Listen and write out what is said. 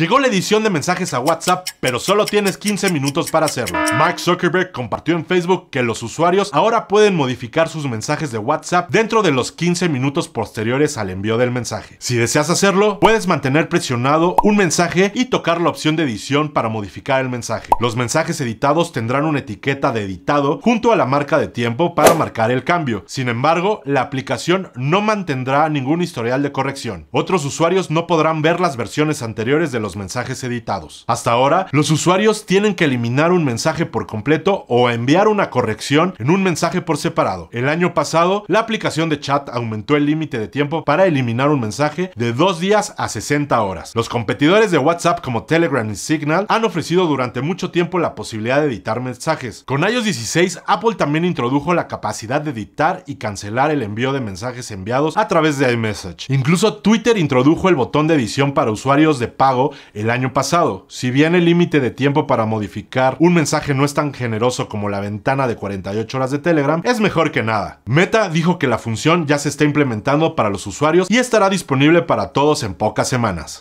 Llegó la edición de mensajes a WhatsApp, pero solo tienes 15 minutos para hacerlo. Mark Zuckerberg compartió en Facebook que los usuarios ahora pueden modificar sus mensajes de WhatsApp dentro de los 15 minutos posteriores al envío del mensaje. Si deseas hacerlo, puedes mantener presionado un mensaje y tocar la opción de edición para modificar el mensaje. Los mensajes editados tendrán una etiqueta de editado junto a la marca de tiempo para marcar el cambio. Sin embargo, la aplicación no mantendrá ningún historial de corrección. Otros usuarios no podrán ver las versiones anteriores de los mensajes editados. Hasta ahora, los usuarios tienen que eliminar un mensaje por completo o enviar una corrección en un mensaje por separado. El año pasado, la aplicación de chat aumentó el límite de tiempo para eliminar un mensaje de dos días a 60 horas. Los competidores de WhatsApp como Telegram y Signal han ofrecido durante mucho tiempo la posibilidad de editar mensajes. Con iOS 16, Apple también introdujo la capacidad de editar y cancelar el envío de mensajes enviados a través de iMessage. Incluso Twitter introdujo el botón de edición para usuarios de pago el año pasado. Si bien el límite de tiempo para modificar un mensaje no es tan generoso como la ventana de 48 horas de Telegram, es mejor que nada. Meta dijo que la función ya se está implementando para los usuarios y estará disponible para todos en pocas semanas.